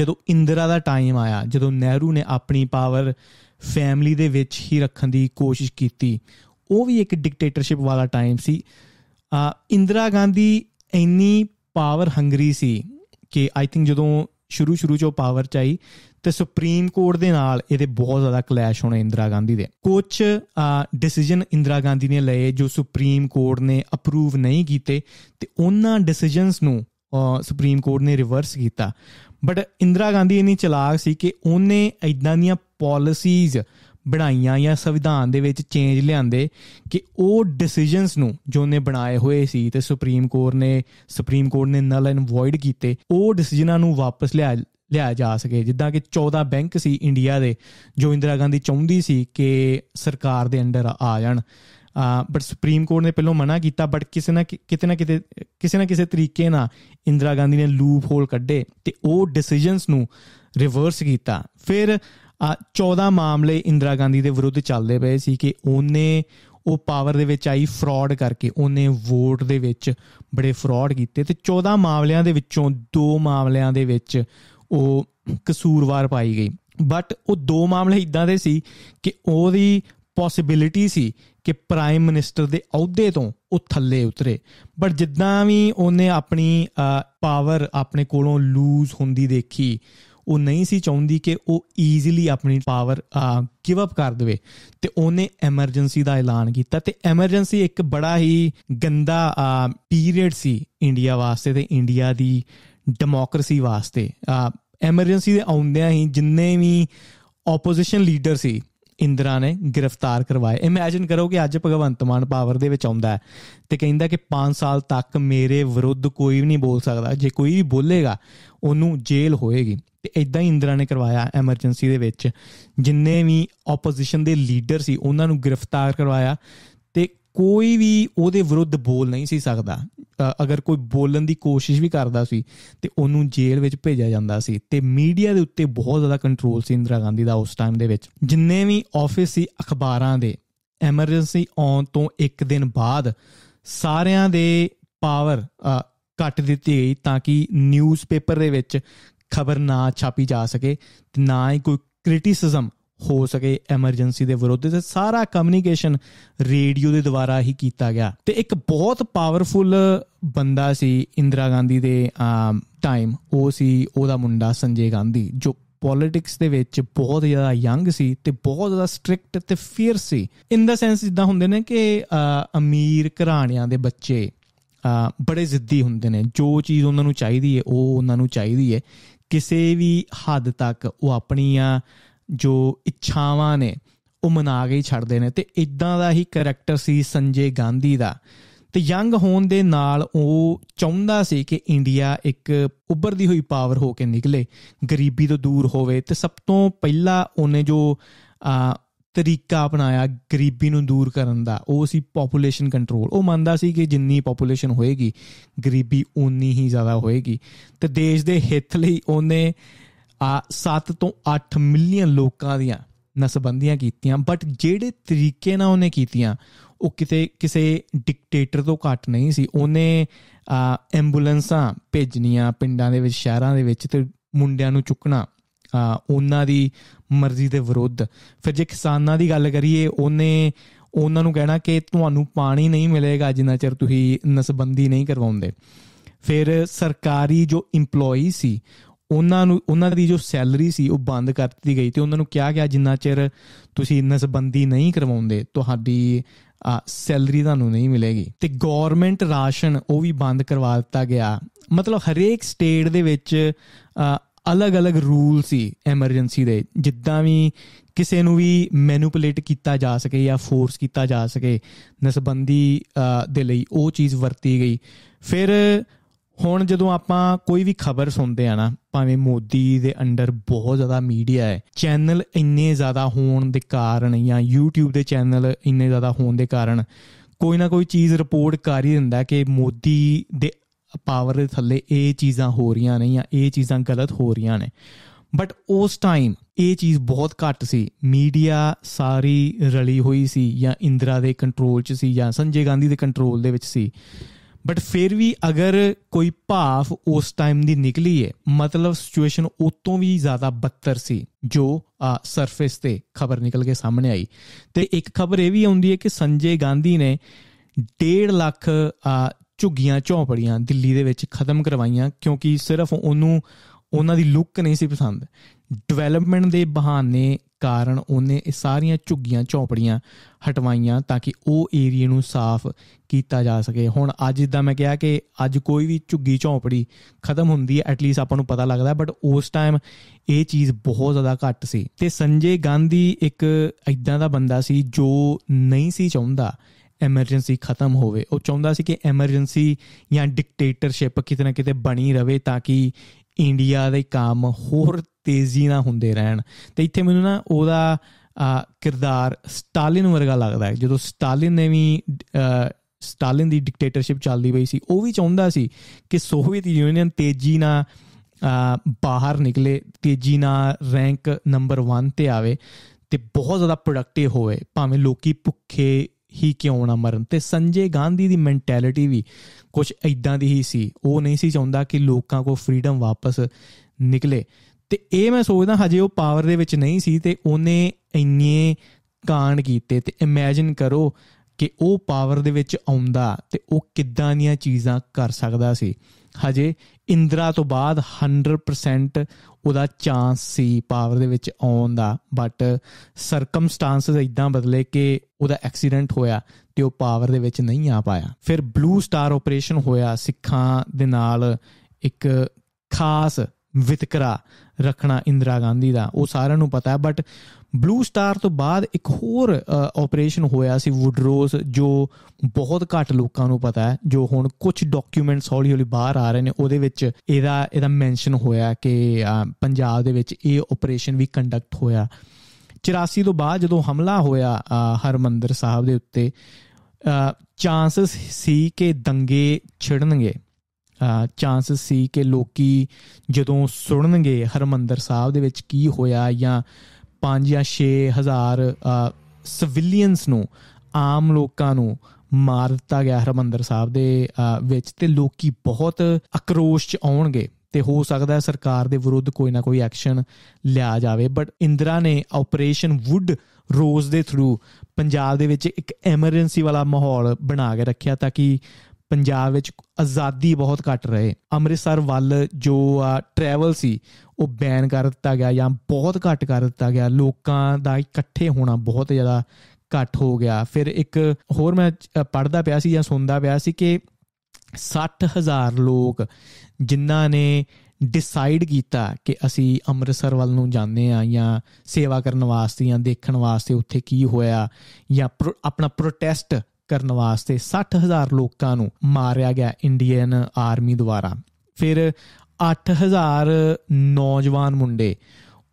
ਜਦੋਂ ਇੰਦਰਾ ਦਾ ਟਾਈਮ ਆਇਆ ਜਦੋਂ ਨਹਿਰੂ ਨੇ ਆਪਣੀ ਪਾਵਰ ਫੈਮਿਲੀ ਦੇ ਵਿੱਚ ਹੀ ਰੱਖਣ ਦੀ ਕੋਸ਼ਿਸ਼ ਕੀਤੀ ਉਹ ਵੀ ਇੱਕ ਡਿਕਟੇਟਰਸ਼ਿਪ ਵਾਲਾ ਟਾਈਮ ਸੀ ਆ ਇੰਦਰਾ ਗਾਂਧੀ ਇੰਨੀ ਪਾਵਰ ਹੰਗਰੀ ਸੀ ਕਿ ਆਈ ਥਿੰਕ ਜਦੋਂ ਸ਼ੁਰੂ ਸ਼ੁਰੂ ਚੋਂ ਪਾਵਰ ਚ ਆਈ ਤੇ ਸੁਪਰੀਮ ਕੋਰਟ ਦੇ ਨਾਲ ਇਹਦੇ ਬਹੁਤ ਜ਼ਿਆਦਾ ਕਲੈਸ਼ ਹੋਣੇ ਇੰਦਰਾ ਗਾਂਧੀ ਦੇ ਕੁਝ ਡਿਸੀਜਨ ਇੰਦਰਾ ਗਾਂਧੀ ਨੇ ਲਏ ਜੋ ਸੁਪਰੀਮ ਕੋਰਟ ਨੇ ਅਪਰੂਵ ਨਹੀਂ ਕੀਤੇ ਤੇ ਉਹਨਾਂ ਡਿਸੀਜਨਸ ਨੂੰ ਸੁਪਰੀਮ ਕੋਰਟ ਨੇ ਰਿਵਰਸ ਕੀਤਾ ਬਟ ਇੰਦਰਾ ਗਾਂਧੀ ਇਨੀ ਚਲਾਕ ਸੀ ਕਿ ਉਹਨੇ ਇਦਾਂ ਦੀਆਂ ਪਾਲਿਸੀਜ਼ ਬਣਾਈਆਂ ਜਾਂ ਸੰਵਿਧਾਨ ਦੇ ਵਿੱਚ ਚੇਂਜ ਲਿਆਂਦੇ ਕਿ ਉਹ ਡਿਸੀਜਨਸ ਨੂੰ ਜੋ ਨੇ ਬਣਾਏ ਹੋਏ ਸੀ ਤੇ ਸੁਪਰੀਮ ਕੋਰਟ ਨੇ ਸੁਪਰੀਮ ਕੋਰਟ ਨੇ ਨਲ ਐਂਡ ਵੋਇਡ ਕੀਤੇ ਉਹ ਡਿਸੀਜਨਾਂ ਨੂੰ ਵਾਪਸ ਲਿਆ ਲਿਆ ਜਾ ਸਕੇ ਜਿੱਦਾਂ ਕਿ 14 ਬੈਂਕ ਸੀ ਇੰਡੀਆ ਦੇ ਜੋ ਇੰਦਰਾ ਗਾਂਧੀ ਚਾਹੁੰਦੀ ਸੀ ਕਿ ਸਰਕਾਰ ਦੇ ਅੰਡਰ ਆ ਜਾਣ ਬਟ ਸੁਪਰੀਮ ਕੋਰਟ ਨੇ ਪਹਿਲਾਂ ਮਨਾ ਕੀਤਾ ਬਟ ਕਿਸੇ ਨਾ ਕਿਤੇ ਨਾ ਕਿਤੇ ਕਿਸੇ ਨਾ ਕਿਸੇ ਤਰੀਕੇ ਨਾਲ ਇੰਦਰਾ ਗਾਂਧੀ ਨੇ ਲੂਪ ਹੋਲ ਕੱਢੇ ਤੇ ਉਹ ਡਿਸੀਜਨਸ ਨੂੰ ਰਿਵਰਸ ਕੀਤਾ ਫਿਰ 14 ਮਾਮਲੇ ਇੰਦਰਾ ਗਾਂਧੀ ਦੇ ਵਿਰੁੱਧ ਚੱਲਦੇ ਪਏ ਸੀ ਕਿ ਉਹਨੇ ਉਹ ਪਾਵਰ ਦੇ ਵਿੱਚ ਆਈ ਫਰਾਡ ਕਰਕੇ ਉਹਨੇ ਵੋਟ ਦੇ ਵਿੱਚ ਬੜੇ ਫਰਾਡ ਕੀਤੇ ਤੇ 14 ਮਾਮਲਿਆਂ ਦੇ ਵਿੱਚੋਂ ਦੋ ਮਾਮਲਿਆਂ ਦੇ ਵਿੱਚ ਉਹ ਕਸੂਰਵਾਰ ਪਾਈ ਗਈ ਬਟ ਉਹ ਦੋ ਮਾਮਲੇ ਇਦਾਂ ਦੇ ਸੀ ਕਿ ਉਹਦੀ ਪੋਸਿਬਿਲਿਟੀ ਸੀ ਕਿ ਪ੍ਰਾਈਮ ਮਿਨਿਸਟਰ ਦੇ ਅਹੁਦੇ ਤੋਂ ਉਹ ਥੱਲੇ ਉਤਰੇ ਬਟ ਜਿੱਦਾਂ ਵੀ ਉਹਨੇ ਆਪਣੀ ਪਾਵਰ ਆਪਣੇ ਕੋਲੋਂ ਲੂਜ਼ ਹੁੰਦੀ ਦੇਖੀ ਉਹ ਨਹੀਂ ਸੀ ਚਾਹੁੰਦੀ ਕਿ ਉਹ ਈਜ਼ੀਲੀ ਆਪਣੀ ਪਾਵਰ ਗਿਵ ਅਪ ਕਰ ਦੇਵੇ ਤੇ ਉਹਨੇ ਐਮਰਜੈਂਸੀ ਦਾ ਐਲਾਨ ਕੀਤਾ ਤੇ ਐਮਰਜੈਂਸੀ ਇੱਕ ਬੜਾ ਹੀ ਗੰਦਾ ਪੀਰੀਅਡ ਸੀ ਇੰਡੀਆ ਵਾਸਤੇ ਤੇ ਇੰਡੀਆ ਦੀ ਡੈਮੋਕ੍ਰੇਸੀ ਵਾਸਤੇ ਐਮਰਜੈਂਸੀ ਦੇ ਆਉਂਦਿਆਂ ਹੀ ਜਿੰਨੇ ਵੀ ਆਪੋਜੀਸ਼ਨ ਲੀਡਰ ਸੀ ਇੰਦਰਾ ਨੇ ਗ੍ਰਿਫਤਾਰ ਕਰਵਾਏ ਇਮੇਜਿਨ ਕਰੋ ਕਿ ਅੱਜ ਭਗਵੰਤ ਮਾਨ ਪਾਵਰ ਦੇ ਵਿੱਚ ਆਉਂਦਾ ਤੇ ਕਹਿੰਦਾ ਕਿ 5 ਸਾਲ ਤੱਕ ਮੇਰੇ ਵਿਰੁੱਧ ਕੋਈ ਵੀ ਨਹੀਂ ਬੋਲ ਸਕਦਾ ਜੇ ਕੋਈ ਵੀ ਬੋਲੇਗਾ ਉਹਨੂੰ ਜੇਲ੍ਹ ਹੋਏਗੀ ਤੇ ਇਦਾਂ ਹੀ ਇੰਦਰਾ ਨੇ ਕਰਵਾਇਆ ਐਮਰਜੈਂਸੀ ਦੇ ਵਿੱਚ ਜਿੰਨੇ ਵੀ ਆਪੋਜੀਸ਼ਨ ਦੇ ਲੀਡਰ ਸੀ ਉਹਨਾਂ ਨੂੰ ਗ੍ਰਿਫਤਾਰ ਕਰਵਾਇਆ ਕੋਈ ਵੀ ਉਹਦੇ ਵਿਰੁੱਧ ਬੋਲ ਨਹੀਂ ਸੀ ਸਕਦਾ ਅਗਰ ਕੋਈ ਬੋਲਣ ਦੀ ਕੋਸ਼ਿਸ਼ ਵੀ ਕਰਦਾ ਸੀ ਤੇ ਉਹਨੂੰ ਜੇਲ੍ਹ ਵਿੱਚ ਭੇਜਿਆ ਜਾਂਦਾ ਸੀ ਤੇ ਮੀਡੀਆ ਦੇ ਉੱਤੇ ਬਹੁਤ ਜ਼ਿਆਦਾ ਕੰਟਰੋਲ ਸੀ ਇੰਦਰਾ ਗਾਂਧੀ ਦਾ ਉਸ ਟਾਈਮ ਦੇ ਵਿੱਚ ਜਿੰਨੇ ਵੀ ਆਫਿਸ ਸੀ ਅਖਬਾਰਾਂ ਦੇ ਐਮਰਜੈਂਸੀ ਆਉਣ ਤੋਂ ਇੱਕ ਦਿਨ ਬਾਅਦ ਸਾਰਿਆਂ ਦੇ ਪਾਵਰ ਕੱਟ ਦਿੱਤੀ ਗਈ ਤਾਂ ਕਿ ਨਿਊਜ਼ਪੇਪਰ ਦੇ ਵਿੱਚ ਖਬਰ ਨਾ ਛਾਪੀ ਜਾ ਸਕੇ ਤੇ ਨਾ ਹੀ ਕੋਈ ਕ੍ਰਿਟਿਸਿਜ਼ਮ ਹੋ ਸਕੇ ਐਮਰਜੈਂਸੀ ਦੇ ਵਿਰੁੱਧ ਤੇ ਸਾਰਾ ਕਮਿਊਨੀਕੇਸ਼ਨ ਰੇਡੀਓ ਦੇ ਦੁਆਰਾ ਹੀ ਕੀਤਾ ਗਿਆ ਤੇ ਇੱਕ ਬਹੁਤ ਪਾਵਰਫੁਲ ਬੰਦਾ ਸੀ ਇੰਦਰਾ ਗਾਂਧੀ ਦੇ ਟਾਈਮ ਉਹ ਸੀ ਉਹਦਾ ਮੁੰਡਾ ਸੰਜੇ ਗਾਂਧੀ ਜੋ ਪੋਲਿਟਿਕਸ ਦੇ ਵਿੱਚ ਬਹੁਤ ਜ਼ਿਆਦਾ ਯੰਗ ਸੀ ਤੇ ਬਹੁਤ ਜ਼ਿਆਦਾ ਸਟ੍ਰਿਕਟ ਤੇ ਫੀਅਰ ਸੀ ਇਨ ਦਾ ਸੈਂਸ ਜਿੱਦਾਂ ਹੁੰਦੇ ਨੇ ਕਿ ਅਮੀਰ ਘਰਾਣਿਆਂ ਦੇ ਬੱਚੇ ਬੜੇ ਜ਼ਿੱਦੀ ਹੁੰਦੇ ਨੇ ਜੋ ਚੀਜ਼ ਉਹਨਾਂ ਨੂੰ ਚਾਹੀਦੀ ਹੈ ਉਹ ਉਹਨਾਂ ਨੂੰ ਚਾਹੀਦੀ ਹੈ ਕਿਸੇ ਵੀ ਹੱਦ ਤੱਕ ਉਹ ਆਪਣੀਆਂ ਜੋ ਇੱਛਾਵਾਂ ਨੇ ਉਹ ਮਨਾ ਕੇ ਛੱਡਦੇ ਨੇ ਤੇ ਇਦਾਂ ਦਾ ਹੀ ਕੈਰੈਕਟਰ ਸੀ ਸੰਜੇ ਗਾਂਧੀ ਦਾ ਤੇ ਯੰਗ ਹੋਣ ਦੇ ਨਾਲ ਉਹ ਚਾਹੁੰਦਾ ਸੀ ਕਿ ਇੰਡੀਆ ਇੱਕ ਉੱਭਰਦੀ ਹੋਈ ਪਾਵਰ ਹੋ ਕੇ ਨਿਕਲੇ ਗਰੀਬੀ ਤੋਂ ਦੂਰ ਹੋਵੇ ਤੇ ਸਭ ਤੋਂ ਪਹਿਲਾਂ ਉਹਨੇ ਜੋ ਆ ਤਰੀਕਾ ਅਪਣਾਇਆ ਗਰੀਬੀ ਨੂੰ ਦੂਰ ਕਰਨ ਦਾ ਉਹ ਸੀ ਪੋਪੂਲੇਸ਼ਨ ਕੰਟਰੋਲ ਉਹ ਮੰਨਦਾ ਸੀ ਕਿ ਜਿੰਨੀ ਪੋਪੂਲੇਸ਼ਨ ਹੋਏਗੀ ਗਰੀਬੀ ਉਨੀ ਹੀ ਜ਼ਿਆਦਾ ਹੋਏਗੀ ਤੇ ਦੇਸ਼ ਦੇ ਹਿੱਤ ਲਈ ਉਹਨੇ ਆ 7 ਤੋਂ 8 ਮਿਲੀਅਨ ਲੋਕਾਂ ਦੀਆਂ ਨਸਬੰਦੀਆਂ ਕੀਤੀਆਂ ਬਟ ਜਿਹੜੇ ਤਰੀਕੇ ਨਾਲ ਉਹਨੇ ਕੀਤੀਆਂ ਉਹ ਕਿਤੇ ਕਿਸੇ ਡਿਕਟੇਟਰ ਤੋਂ ਘੱਟ ਨਹੀਂ ਸੀ ਉਹਨੇ ਐਂਬੂਲੈਂਸਾਂ ਭੇਜਣੀਆਂ ਪਿੰਡਾਂ ਦੇ ਵਿੱਚ ਸ਼ਹਿਰਾਂ ਦੇ ਵਿੱਚ ਤੇ ਮੁੰਡਿਆਂ ਨੂੰ ਚੁੱਕਣਾ ਉਹਨਾਂ ਦੀ ਮਰਜ਼ੀ ਦੇ ਵਿਰੁੱਧ ਫਿਰ ਜੇ ਕਿਸਾਨਾਂ ਦੀ ਗੱਲ ਕਰੀਏ ਉਹਨੇ ਉਹਨਾਂ ਨੂੰ ਕਹਿਣਾ ਕਿ ਤੁਹਾਨੂੰ ਪਾਣੀ ਨਹੀਂ ਮਿਲੇਗਾ ਜਿੰਨਾ ਚਿਰ ਤੁਸੀਂ ਨਸਬੰਦੀ ਨਹੀਂ ਕਰਵਾਉਂਦੇ ਫਿਰ ਸਰਕਾਰੀ ਜੋ EMPLOYE ਸੀ ਉਹਨਾਂ ਨੂੰ ਉਹਨਾਂ ਦੀ ਜੋ ਸੈਲਰੀ ਸੀ ਉਹ ਬੰਦ ਕਰ ਦਿੱਤੀ ਗਈ ਤੇ ਉਹਨਾਂ ਨੂੰ ਕਿਹਾ ਗਿਆ ਜਿੰਨਾ ਚਿਰ ਤੁਸੀਂ ਨਸਬੰਦੀ ਨਹੀਂ ਕਰਵਾਉਂਦੇ ਤੁਹਾਡੀ ਸੈਲਰੀ ਤੁਹਾਨੂੰ ਨਹੀਂ ਮਿਲੇਗੀ ਤੇ ਗਵਰਨਮੈਂਟ ਰਾਸ਼ਨ ਉਹ ਵੀ ਬੰਦ ਕਰਵਾ ਦਿੱਤਾ ਗਿਆ ਮਤਲਬ ਹਰੇਕ ਸਟੇਟ ਦੇ ਵਿੱਚ ਅਲੱਗ-ਅਲੱਗ ਰੂਲ ਸੀ ਐਮਰਜੈਂਸੀ ਦੇ ਜਿੱਦਾਂ ਵੀ ਕਿਸੇ ਨੂੰ ਵੀ ਮੈਨੂਪੂਲੇਟ ਕੀਤਾ ਜਾ ਸਕੇ ਜਾਂ ਫੋਰਸ ਕੀਤਾ ਜਾ ਸਕੇ ਨਸਬੰਦੀ ਦੇ ਲਈ ਉਹ ਚੀਜ਼ ਵਰਤੀ ਗਈ ਫਿਰ ਹੁਣ ਜਦੋਂ ਆਪਾਂ ਕੋਈ ਵੀ ਖਬਰ ਸੁਣਦੇ ਆ ਨਾ ਭਾਵੇਂ ਮੋਦੀ ਦੇ ਅੰਡਰ ਬਹੁਤ ਜ਼ਿਆਦਾ ਮੀਡੀਆ ਹੈ ਚੈਨਲ ਇੰਨੇ ਜ਼ਿਆਦਾ ਹੋਣ ਦੇ ਕਾਰਨ ਜਾਂ YouTube ਦੇ ਚੈਨਲ ਇੰਨੇ ਜ਼ਿਆਦਾ ਹੋਣ ਦੇ ਕਾਰਨ ਕੋਈ ਨਾ ਕੋਈ ਚੀਜ਼ ਰਿਪੋਰਟ ਕਰ ਹੀ ਦਿੰਦਾ ਕਿ ਮੋਦੀ ਦੇ ਪਾਵਰ ਦੇ ਥੱਲੇ ਇਹ ਚੀਜ਼ਾਂ ਹੋ ਰਹੀਆਂ ਨੇ ਜਾਂ ਇਹ ਚੀਜ਼ਾਂ ਗਲਤ ਹੋ ਰਹੀਆਂ ਨੇ ਬਟ ਉਸ ਟਾਈਮ ਇਹ ਚੀਜ਼ ਬਹੁਤ ਘੱਟ ਸੀ ਮੀਡੀਆ ਸਾਰੀ ਰਲੀ ਹੋਈ ਸੀ ਜਾਂ ਇੰਦਰਾ ਦੇ ਕੰਟਰੋਲ 'ਚ ਸੀ ਜਾਂ ਸੰਜੇ ਗਾਂਧੀ ਦੇ ਕੰਟਰੋਲ ਦੇ ਵਿੱਚ ਸੀ ਬਟ ਫਿਰ ਵੀ ਅਗਰ ਕੋਈ ਭਾਫ ਉਸ ਟਾਈਮ ਦੀ ਨਿਕਲੀ ਹੈ ਮਤਲਬ ਸਿਚੁਏਸ਼ਨ ਉਤੋਂ ਵੀ ਜ਼ਿਆਦਾ ਬੱਤਰ ਸੀ ਜੋ ਸਰਫੇਸ ਤੇ ਖਬਰ ਨਿਕਲ ਕੇ ਸਾਹਮਣੇ ਆਈ ਤੇ ਇੱਕ ਖਬਰ ਇਹ ਵੀ ਆਉਂਦੀ ਹੈ ਕਿ ਸੰਜੇ ਗਾਂਧੀ ਨੇ 1.5 ਲੱਖ ਝੁੱਗੀਆਂ ਝੌਂਪੜੀਆਂ ਦਿੱਲੀ ਦੇ ਵਿੱਚ ਖਤਮ ਕਰਵਾਈਆਂ ਕਿਉਂਕਿ ਸਿਰਫ ਉਹਨੂੰ ਉਹਨਾਂ ਦੀ ਲੁੱਕ ਨਹੀਂ ਸੀ ਪਸੰਦ ਡਿਵੈਲਪਮੈਂਟ ਦੇ ਬਹਾਨੇ ਕਾਰਨ ਉਹਨੇ ਇਹ ਸਾਰੀਆਂ ਝੁੱਗੀਆਂ ਝੌਂਪੜੀਆਂ ਹਟਵਾਈਆਂ ਤਾਂ ਕਿ ਉਹ ਏਰੀਆ ਨੂੰ ਸਾਫ਼ ਕੀਤਾ ਜਾ ਸਕੇ ਹੁਣ ਅੱਜ ਜਿੱਦਾਂ ਮੈਂ ਕਿਹਾ ਕਿ ਅੱਜ ਕੋਈ ਵੀ ਝੁੱਗੀ ਝੌਂਪੜੀ ਖਤਮ ਹੁੰਦੀ ਹੈ ਐਟਲੀਸਟ ਆਪਾਂ ਨੂੰ ਪਤਾ ਲੱਗਦਾ ਬਟ ਉਸ ਟਾਈਮ ਇਹ ਚੀਜ਼ ਬਹੁਤ ਜ਼ਿਆਦਾ ਘੱਟ ਸੀ ਤੇ ਸੰਜੇ ਗਾਂਧੀ ਇੱਕ ਐਦਾਂ ਦਾ ਬੰਦਾ ਸੀ ਜੋ ਨਹੀਂ ਸੀ ਚਾਹੁੰਦਾ ਐਮਰਜੈਂਸੀ ਖਤਮ ਹੋਵੇ ਉਹ ਚਾਹੁੰਦਾ ਸੀ ਕਿ ਐਮਰਜੈਂਸੀ ਜਾਂ ਡਿਕਟੇਟਰਸ਼ਿਪ ਕਿਤੇ ਨਾ ਕਿਤੇ ਬਣੀ ਰਹੇ ਤਾਂ ਕਿ ਇੰਡੀਆ ਦੇ ਕੰਮ ਹੋਰ ਤੇਜ਼ੀ ਨਾਲ ਹੁੰਦੇ ਰਹਿਣ ਤੇ ਇੱਥੇ ਮੈਨੂੰ ਨਾ ਉਹਦਾ ਕਿਰਦਾਰ ਸਟਾਲਿਨ ਵਰਗਾ ਲੱਗਦਾ ਹੈ ਜਦੋਂ ਸਟਾਲਿਨ ਨੇ ਵੀ ਸਟਾਲਿਨ ਦੀ ਡਿਕਟੇਟਰਸ਼ਿਪ ਚੱਲਦੀ ਪਈ ਸੀ ਉਹ ਵੀ ਚਾਹੁੰਦਾ ਸੀ ਕਿ ਸੋਵੀਅਤ ਯੂਨੀਅਨ ਤੇਜ਼ੀ ਨਾਲ ਬਾਹਰ ਨਿਕਲੇ ਤੇਜ਼ੀ ਨਾਲ ਰੈਂਕ ਨੰਬਰ 1 ਤੇ ਆਵੇ ਤੇ ਬਹੁਤ ਜ਼ਿਆਦਾ ਪ੍ਰੋਡਕਟਿਵ ਹੋਵੇ ਭਾਵੇਂ ਲੋਕੀ ਭੁੱਖੇ ਹੀ ਕਿਉਂ ਨਾ ਮਰਨ ਤੇ ਸੰਜੇ ਗਾਂਧੀ ਦੀ ਮੈਂਟੈਲਿਟੀ ਵੀ ਕੁਝ ਐਦਾਂ ਦੀ ਹੀ ਸੀ ਉਹ ਨਹੀਂ ਸੀ ਚਾਹੁੰਦਾ ਕਿ ਲੋਕਾਂ ਕੋ ਫ੍ਰੀडम ਵਾਪਸ ਨਿਕਲੇ ਤੇ ਇਹ ਮੈਂ ਸੋਚਦਾ ਹਜੇ ਉਹ ਪਾਵਰ ਦੇ ਵਿੱਚ ਨਹੀਂ ਸੀ ਤੇ ਉਹਨੇ ਇੰਨੇ ਕਾਂਡ ਕੀਤੇ ਤੇ ਇਮੇਜਿਨ ਕਰੋ ਕਿ ਉਹ ਪਾਵਰ ਦੇ ਵਿੱਚ ਆਉਂਦਾ ਤੇ ਉਹ ਕਿੱਦਾਂ ਦੀਆਂ ਚੀਜ਼ਾਂ ਕਰ ਸਕਦਾ ਸੀ ਹਜੇ ਇੰਦਰਾ ਤੋਂ ਬਾਅਦ 100% ਉਹਦਾ ਚਾਂਸ ਸੀ ਪਾਵਰ ਦੇ ਵਿੱਚ ਆਉਣ ਦਾ ਬਟ ਸਰਕਮਸਟੈਂਸਸ ਇਦਾਂ ਬਦਲੇ ਕਿ ਉਹਦਾ ਐਕਸੀਡੈਂਟ ਹੋਇਆ ਤੇ ਉਹ ਪਾਵਰ ਦੇ ਵਿੱਚ ਨਹੀਂ ਆ ਪਾਇਆ ਫਿਰ ਬਲੂ ਸਟਾਰ ਆਪਰੇਸ਼ਨ ਹੋਇਆ ਸਿੱਖਾਂ ਦੇ ਨਾਲ ਇੱਕ ਖਾਸ ਵਿਤਕਰਾ ਰੱਖਣਾ ਇੰਦਰਾ ਗਾਂਧੀ ਦਾ ਉਹ ਸਾਰਿਆਂ ਨੂੰ ਪਤਾ ਹੈ ਬਟ ਬਲੂ ਸਟਾਰ ਤੋਂ ਬਾਅਦ ਇੱਕ ਹੋਰ ਆਪਰੇਸ਼ਨ ਹੋਇਆ ਸੀ ਵੁੱਡਰੋਸ ਜੋ ਬਹੁਤ ਘੱਟ ਲੋਕਾਂ ਨੂੰ ਪਤਾ ਹੈ ਜੋ ਹੁਣ ਕੁਝ ਡਾਕੂਮੈਂਟਸ ਹੌਲੀ-ਹੌਲੀ ਬਾਹਰ ਆ ਰਹੇ ਨੇ ਉਹਦੇ ਵਿੱਚ ਇਹਦਾ ਇਹਦਾ ਮੈਂਸ਼ਨ ਹੋਇਆ ਕਿ ਪੰਜਾਬ ਦੇ ਵਿੱਚ ਇਹ ਆਪਰੇਸ਼ਨ ਵੀ ਕੰਡਕਟ ਹੋਇਆ 84 ਤੋਂ ਬਾਅਦ ਜਦੋਂ ਹਮਲਾ ਹੋਇਆ ਹਰਮੰਦਰ ਸਾਹਿਬ ਦੇ ਉੱਤੇ ਚਾਂਸਸ ਸੀ ਕਿ ਦੰਗੇ ਛਿੜਨਗੇ ਚਾਂਸ ਸੀ ਕਿ ਲੋਕੀ ਜਦੋਂ ਸੁਣਨਗੇ ਹਰਮੰਦਰ ਸਾਹਿਬ ਦੇ ਵਿੱਚ ਕੀ ਹੋਇਆ ਜਾਂ 5 ਜਾਂ 6000 ਸਿਵਿਲੀਅਨਸ ਨੂੰ ਆਮ ਲੋਕਾਂ ਨੂੰ ਮਾਰ ਦਿੱਤਾ ਗਿਆ ਹਰਮੰਦਰ ਸਾਹਿਬ ਦੇ ਵਿੱਚ ਤੇ ਲੋਕੀ ਬਹੁਤ ਅਕਰੋਸ਼ ਚ ਆਉਣਗੇ ਤੇ ਹੋ ਸਕਦਾ ਹੈ ਸਰਕਾਰ ਦੇ ਵਿਰੁੱਧ ਕੋਈ ਨਾ ਕੋਈ ਐਕਸ਼ਨ ਲਿਆ ਜਾਵੇ ਬਟ ਇੰਦਰਾ ਨੇ ਆਪਰੇਸ਼ਨ ਵੁੱਡ ਰੋਜ਼ ਦੇ ਥਰੂ ਪੰਜਾਬ ਦੇ ਵਿੱਚ ਇੱਕ ਐਮਰਜੈਂਸੀ ਵਾਲਾ ਮਾਹੌਲ ਬਣਾ ਕੇ ਰੱਖਿਆ ਤਾਂ ਕਿ ਪੰਜਾਬ ਵਿੱਚ ਆਜ਼ਾਦੀ ਬਹੁਤ ਘਟ ਰਹੇ ਅੰਮ੍ਰਿਤਸਰ ਵੱਲ ਜੋ ਟਰੈਵਲ ਸੀ ਉਹ ਬੈਨ ਕਰ ਦਿੱਤਾ ਗਿਆ ਜਾਂ ਬਹੁਤ ਘਟ ਕਰ ਦਿੱਤਾ ਗਿਆ ਲੋਕਾਂ ਦਾ ਇਕੱਠੇ ਹੋਣਾ ਬਹੁਤ ਜ਼ਿਆਦਾ ਘੱਟ ਹੋ ਗਿਆ ਫਿਰ ਇੱਕ ਹੋਰ ਮੈਂ ਪੜਦਾ ਪਿਆ ਸੀ ਜਾਂ ਸੁਣਦਾ ਪਿਆ ਸੀ ਕਿ 60000 ਲੋਕ ਜਿਨ੍ਹਾਂ ਨੇ ਡਿਸਾਈਡ ਕੀਤਾ ਕਿ ਅਸੀਂ ਅੰਮ੍ਰਿਤਸਰ ਵੱਲ ਨੂੰ ਜਾਂਦੇ ਆ ਜਾਂ ਸੇਵਾ ਕਰਨ ਵਾਸਤੇ ਜਾਂ ਦੇਖਣ ਵਾਸਤੇ ਉੱਥੇ ਕੀ ਹੋਇਆ ਜਾਂ ਆਪਣਾ ਪ੍ਰੋਟੈਸਟ ਕਰਨ ਵਾਸਤੇ 60000 ਲੋਕਾਂ ਨੂੰ ਮਾਰਿਆ ਗਿਆ ਇੰਡੀਅਨ ਆਰਮੀ ਦੁਆਰਾ ਫਿਰ 8000 ਨੌਜਵਾਨ ਮੁੰਡੇ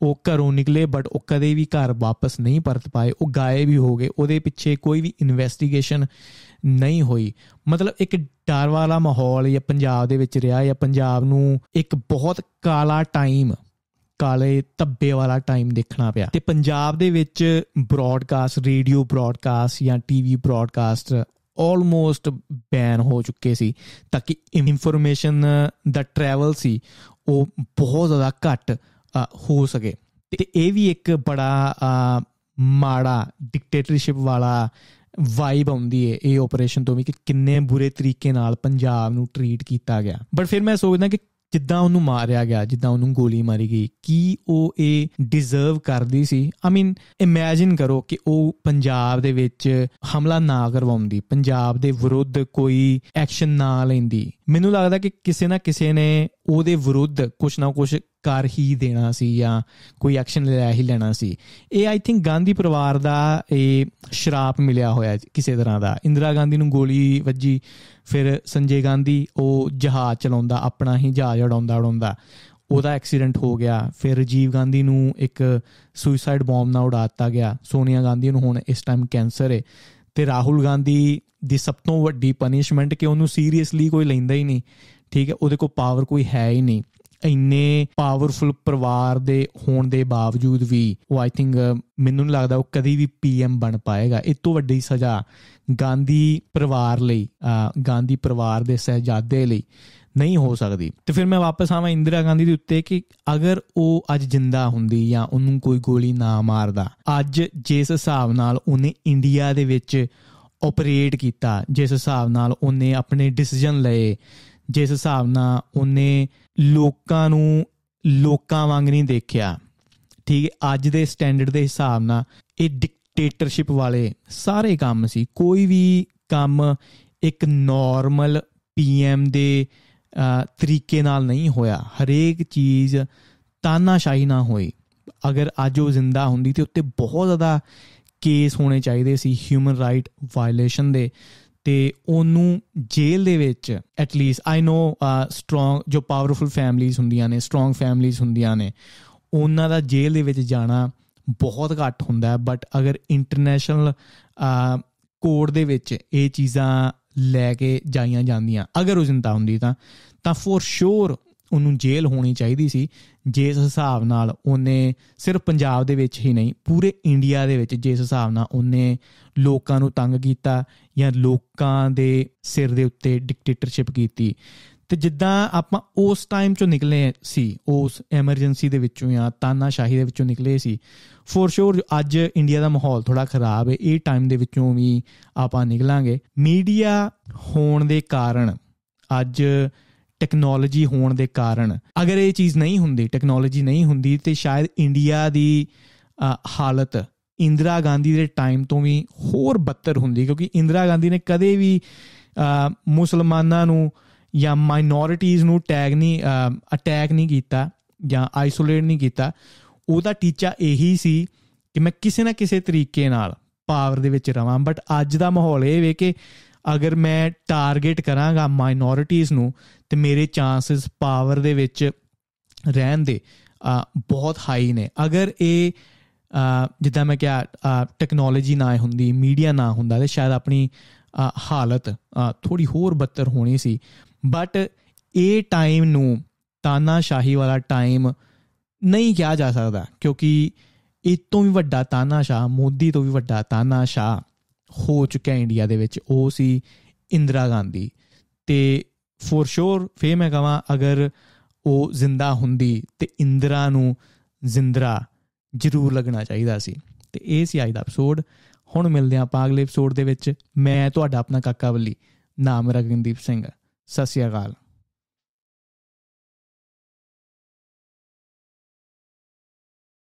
ਉਹ ਘਰੋਂ ਨਿਕਲੇ ਬਟ ਉਹ ਕਦੇ ਵੀ ਘਰ ਵਾਪਸ ਨਹੀਂ ਪਰਤ ਪਾਏ ਉਹ ਗਾਇਬ ਵੀ ਹੋ ਗਏ ਉਹਦੇ ਪਿੱਛੇ ਕੋਈ ਵੀ ਇਨਵੈਸਟੀਗੇਸ਼ਨ ਨਹੀਂ ਹੋਈ ਮਤਲਬ ਇੱਕ ਡਰ ਵਾਲਾ ਮਾਹੌਲ ਜਾਂ ਪੰਜਾਬ ਦੇ ਵਿੱਚ ਰਿਹਾ ਜਾਂ ਪੰਜਾਬ ਨੂੰ ਇੱਕ ਬਹੁਤ ਕਾਲਾ ਟਾਈਮ ਕਾਲੇ ਤੱਬੇ ਵਾਲਾ ਟਾਈਮ ਦੇਖਣਾ ਪਿਆ ਤੇ ਪੰਜਾਬ ਦੇ ਵਿੱਚ ਬ੍ਰਾਡਕਾਸਟ ਰੇਡੀਓ ਬ੍ਰਾਡਕਾਸਟ ਜਾਂ ਟੀਵੀ ਬ੍ਰਾਡਕਾਸਟ ਆਲਮੋਸਟ ਬੈਨ ਹੋ ਚੁੱਕੇ ਸੀ ਤਾਂ ਕਿ ਇਨਫੋਰਮੇਸ਼ਨ ਦਾ ਟਰੈਵਲ ਸੀ ਉਹ ਬਹੁਤ ਜ਼ਿਆਦਾ ਘੱਟ ਹੋ ਸਕੇ ਤੇ ਇਹ ਵੀ ਇੱਕ ਬੜਾ ਮਾੜਾ ਡਿਕਟੇਟਰਸ਼ਿਪ ਵਾਲਾ ਵਾਈਬ ਆਉਂਦੀ ਏ ਇਹ ਆਪਰੇਸ਼ਨ ਤੋਂ ਵੀ ਕਿ ਕਿੰਨੇ ਬੁਰੇ ਤਰੀਕੇ ਨਾਲ ਪੰਜਾਬ ਨੂੰ ਟ੍ਰੀਟ ਕੀਤਾ ਗਿਆ ਬਟ ਫਿਰ ਮੈਂ ਸੋਚਦਾ ਕਿ ਜਿੱਦਾਂ ਉਹਨੂੰ ਮਾਰਿਆ ਗਿਆ ਜਿੱਦਾਂ ਉਹਨੂੰ ਗੋਲੀ ਮਾਰੀ ਗਈ ਕੀ ਉਹ ਇਹ ਡਿਜ਼ਰਵ ਕਰਦੀ ਸੀ ਆਈ ਮੀਨ ਇਮੇਜਿਨ ਕਰੋ ਕਿ ਉਹ ਪੰਜਾਬ ਦੇ ਵਿੱਚ ਹਮਲਾ ਨਾ ਕਰਵਾਉਂਦੀ ਪੰਜਾਬ ਦੇ ਵਿਰੁੱਧ ਕੋਈ ਐਕਸ਼ਨ ਨਾ ਲੈਂਦੀ ਮੈਨੂੰ ਲੱਗਦਾ ਕਿ ਕਿਸੇ ਨਾ ਕਿਸੇ ਨੇ ਉਹਦੇ ਵਿਰੁੱਧ ਕੁਝ ਨਾ ਕੁਝ ਕਰ ਹੀ ਦੇਣਾ ਸੀ ਜਾਂ ਕੋਈ ਐਕਸ਼ਨ ਲੈ ਹੀ ਲੈਣਾ ਸੀ ਇਹ ਆਈ ਥਿੰਕ ਗਾਂਧੀ ਪਰਿਵਾਰ ਦਾ ਇਹ ਸ਼ਰਾਪ ਮਿਲਿਆ ਹੋਇਆ ਕਿਸੇ ਤਰ੍ਹਾਂ ਦਾ ਇੰਦਰਾ ਗਾਂਧੀ ਨੂੰ ਗੋਲੀ ਵੱਜੀ ਫਿਰ ਸੰਜੇ ਗਾਂਧੀ ਉਹ ਜਹਾਜ਼ ਚਲਾਉਂਦਾ ਆਪਣਾ ਹੀ ਜਹਾਜ਼ ਉਡਾਉਂਦਾ ਉਡਾਉਂਦਾ ਉਹਦਾ ਐਕਸੀਡੈਂਟ ਹੋ ਗਿਆ ਫਿਰ ਰਜੀਵ ਗਾਂਧੀ ਨੂੰ ਇੱਕ ਸੁਸਾਈਡ ਬੰਬ ਨਾਲ ਉਡਾ ਦਿੱਤਾ ਗਿਆ ਸੋਨੀਆ ਗਾਂਧੀ ਨੂੰ ਹੁਣ ਇਸ ਟਾਈਮ ਕੈਂਸਰ ਹੈ ਤੇ ਰਾਹੁਲ ਗਾਂਧੀ ਦੀ ਸਭ ਤੋਂ ਵੱਡੀ ਪਨਿਸ਼ਮੈਂਟ ਕਿ ਉਹਨੂੰ ਸੀਰੀਅਸਲੀ ਕੋਈ ਲੈਂਦਾ ਹੀ ਨਹੀਂ ਠੀਕ ਹੈ ਉਹਦੇ ਕੋਲ ਪਾਵਰ ਕੋਈ ਹੈ ਹੀ ਨਹੀਂ ਇੰਨੇ ਪਾਵਰਫੁਲ ਪਰਿਵਾਰ ਦੇ ਹੋਣ ਦੇ ਬਾਵਜੂਦ ਵੀ ਉਹ ਆਈ ਥਿੰਕ ਮੈਨੂੰ ਨਹੀਂ ਲੱਗਦਾ ਉਹ ਕਦੀ ਵੀ ਪੀਐਮ ਬਣ ਪਾਏਗਾ ਇਹ ਤੋਂ ਵੱਡੀ ਸਜ਼ਾ ਗਾਂਧੀ ਪਰਿਵਾਰ ਲਈ ਗਾਂਧੀ ਪਰਿਵਾਰ ਦੇ ਸਹਿਜਾਦੇ ਲਈ ਨਹੀਂ ਹੋ ਸਕਦੀ ਤੇ ਫਿਰ ਮੈਂ ਵਾਪਸ ਆਵਾਂ ਇੰਦਰਾ ਗਾਂਧੀ ਦੇ ਉੱਤੇ ਕਿ ਅਗਰ ਉਹ ਅੱਜ ਜਿੰਦਾ ਹੁੰਦੀ ਜਾਂ ਉਹਨੂੰ ਕੋਈ ਗੋਲੀ ਨਾ ਮਾਰਦਾ ਅੱਜ ਜਿਸ ਹਿਸਾਬ ਨਾਲ ਉਹਨੇ ਇੰਡੀਆ ਦੇ ਵਿੱਚ ਆਪਰੇਟ ਕੀਤਾ ਜਿਸ ਹਿਸਾਬ ਨਾਲ ਉਹਨੇ ਆਪਣੇ ਡਿਸੀਜਨ ਲਏ ਜਿਸ ਹਿਸਾਬ ਨਾਲ ਉਹਨੇ ਲੋਕਾਂ ਨੂੰ ਲੋਕਾਂ ਵਾਂਗ ਨਹੀਂ ਦੇਖਿਆ ਠੀਕ ਅੱਜ ਦੇ ਸਟੈਂਡਰਡ ਦੇ ਹਿਸਾਬ ਨਾਲ ਇਹ ਡਿਕਟੇਟਰਸ਼ਿਪ ਵਾਲੇ ਸਾਰੇ ਕੰਮ ਸੀ ਕੋਈ ਵੀ ਕੰਮ ਇੱਕ ਨਾਰਮਲ ਪੀਐਮ ਦੇ ਤਰੀਕੇ ਨਾਲ ਨਹੀਂ ਹੋਇਆ ਹਰੇਕ ਚੀਜ਼ ਤਾਨਾਸ਼ਾਹੀ ਨਾ ਹੋਈ ਅਗਰ ਅੱਜ ਉਹ ਜ਼ਿੰਦਾ ਹੁੰਦੀ ਤੇ ਉੱਤੇ ਬਹੁਤ ਜ਼ਿਆਦਾ ਕੇਸ ਹੋਣੇ ਚਾਹੀਦੇ ਸੀ ਹਿਊਮਨ ਰਾਈਟ ਵਾਇਲੇਸ਼ਨ ਦੇ ਤੇ ਉਹਨੂੰ ਜੇਲ੍ਹ ਦੇ ਵਿੱਚ ਐਟ ਲੀਸਟ ਆਈ نو ਸਟਰੋਂਗ ਜੋ ਪਾਵਰਫੁਲ ਫੈਮਲੀਆਂ ਹੁੰਦੀਆਂ ਨੇ ਸਟਰੋਂਗ ਫੈਮਲੀਆਂ ਹੁੰਦੀਆਂ ਨੇ ਉਹਨਾਂ ਦਾ ਜੇਲ੍ਹ ਦੇ ਵਿੱਚ ਜਾਣਾ ਬਹੁਤ ਘੱਟ ਹੁੰਦਾ ਹੈ ਬਟ ਅਗਰ ਇੰਟਰਨੈਸ਼ਨਲ ਕੋਡ ਦੇ ਵਿੱਚ ਇਹ ਚੀਜ਼ਾਂ ਲੈ ਕੇ ਜਾਈਆਂ ਜਾਂਦੀਆਂ ਅਗਰ ਉਹ ਜ਼ਿੰਦਾ ਹੁੰਦੀ ਤਾਂ ਤਾਂ ਫੋਰ ਸ਼ੋਰ ਉਹਨੂੰ ਜੇਲ੍ਹ ਹੋਣੀ ਚਾਹੀਦੀ ਸੀ ਜਿਸ ਹਿਸਾਬ ਨਾਲ ਉਹਨੇ ਸਿਰਫ ਪੰਜਾਬ ਦੇ ਵਿੱਚ ਹੀ ਨਹੀਂ ਪੂਰੇ ਇੰਡੀਆ ਦੇ ਵਿੱਚ ਜਿਸ ਹਿਸਾਬ ਨਾਲ ਉਹਨੇ ਲੋਕਾਂ ਨੂੰ ਤੰਗ ਕੀਤਾ ਜਾਂ ਲੋਕਾਂ ਦੇ ਸਿਰ ਦੇ ਉੱਤੇ ਡਿਕਟੇਟਰਸ਼ਿਪ ਕੀਤੀ ਤੇ ਜਿੱਦਾਂ ਆਪਾਂ ਉਸ ਟਾਈਮ ਚੋਂ ਨਿਕਲੇ ਸੀ ਉਸ ਐਮਰਜੈਂਸੀ ਦੇ ਵਿੱਚੋਂ ਜਾਂ ਤਾਨਾਸ਼ਾਹੀ ਦੇ ਵਿੱਚੋਂ ਨਿਕਲੇ ਸੀ ਫੋਰ ਸ਼ੋਰ ਅੱਜ ਇੰਡੀਆ ਦਾ ਮਾਹੌਲ ਥੋੜਾ ਖਰਾਬ ਹੈ ਇਹ ਟਾਈਮ ਦੇ ਵਿੱਚੋਂ ਵੀ ਆਪਾਂ ਨਿਕਲਾਂਗੇ ਮੀਡੀਆ ਹੋਣ ਦੇ ਕਾਰਨ ਅੱਜ ਟੈਕਨੋਲੋਜੀ ਹੋਣ ਦੇ ਕਾਰਨ ਅਗਰ ਇਹ ਚੀਜ਼ ਨਹੀਂ ਹੁੰਦੀ ਟੈਕਨੋਲੋਜੀ ਨਹੀਂ ਹੁੰਦੀ ਤੇ ਸ਼ਾਇਦ ਇੰਡੀਆ ਦੀ ਹਾਲਤ ਇੰਦਰਾ ਗਾਂਧੀ ਦੇ ਟਾਈਮ ਤੋਂ ਵੀ ਹੋਰ ਬੱਤਰ ਹੁੰਦੀ ਕਿਉਂਕਿ ਇੰਦਰਾ ਗਾਂਧੀ ਨੇ ਕਦੇ ਵੀ ਮੁਸਲਮਾਨਾਂ ਨੂੰ ਜਾਂ ਮਾਈਨੋਰਿਟੀਜ਼ ਨੂੰ ਟੈਗ ਨਹੀਂ ਅਟੈਕ ਨਹੀਂ ਕੀਤਾ ਜਾਂ ਆਈਸੋਲੇਟ ਨਹੀਂ ਕੀਤਾ ਉਹਦਾ ਟੀਚਾ ਇਹੀ ਸੀ ਕਿ ਮੈਂ ਕਿਸੇ ਨਾ ਕਿਸੇ ਤਰੀਕੇ ਨਾਲ ਪਾਵਰ ਦੇ ਵਿੱਚ ਰਵਾਂ ਬਟ ਅੱਜ ਦਾ ਮਾਹੌਲ ਇਹ ਵੇ ਕਿ ਅਗਰ ਮੈਂ ਟਾਰਗੇਟ ਕਰਾਂਗਾ ਮਾਈਨੋਰਿਟੀਜ਼ ਨੂੰ ਤੇ ਮੇਰੇ ਚਾਂਸਸ ਪਾਵਰ ਦੇ ਵਿੱਚ ਰਹਿਣ ਦੇ ਬਹੁਤ ਹਾਈ ਨੇ ਅਗਰ ਇਹ ਜਿੱਦਾਂ ਮੈਂ ਕਿਹਾ ਟੈਕਨੋਲੋਜੀ ਨਾ ਹੁੰਦੀ ਮੀਡੀਆ ਨਾ ਹੁੰਦਾ ਤੇ ਸ਼ਾਇਦ ਆਪਣੀ ਹਾਲਤ ਥੋੜੀ ਹੋਰ ਬੱਤਰ ਹੋਣੀ ਸੀ ਬਟ ਇਹ ਟਾਈਮ ਨੂੰ ਤਾਨਾਸ਼ਾਹੀ ਵਾਲਾ ਟਾਈਮ ਨਹੀਂ ਕਿਹਾ ਜਾ ਸਕਦਾ ਕਿਉਂਕਿ ਇਤੋਂ ਤੋਂ ਵੀ ਵੱਡਾ ਤਾਨਾਸ਼ਾਹ ਮੋਦੀ ਤੋਂ ਵੀ ਵੱਡਾ ਤਾਨਾਸ਼ਾਹ ਹੋ ਚੁੱਕਿਆ ਇੰਡੀਆ ਦੇ ਵਿੱਚ ਉਹ ਸੀ ਇੰਦਰਾ ਗਾਂਧੀ ਤੇ ਫੋਰ ਸ਼ੋਰ ਫੇ ਮੈਂ ਕਹਾਂ ਅਗਰ ਉਹ ਜ਼ਿੰਦਾ ਹੁੰਦੀ ਤੇ ਇੰਦਰਾ ਨੂੰ ਜ਼ਿੰਦਰਾ ਜ਼ਰੂਰ ਲੱਗਣਾ ਚਾਹੀਦਾ ਸੀ ਤੇ ਇਹ ਸੀ ਅੱਜ ਦਾ ਐਪੀਸੋਡ ਹੁਣ ਮਿਲਦੇ ਆਂ ਆਪਾਂ ਅਗਲੇ ਐਪੀਸੋਡ ਦੇ ਵਿੱਚ ਮੈਂ ਤੁਹਾਡਾ ਆਪਣਾ ਕਾਕਾ ਬੱਲੀ ਨਾਮ ਰਗਿੰਦੀਪ ਸਿੰਘ ਸਸਿਆਗਾਲ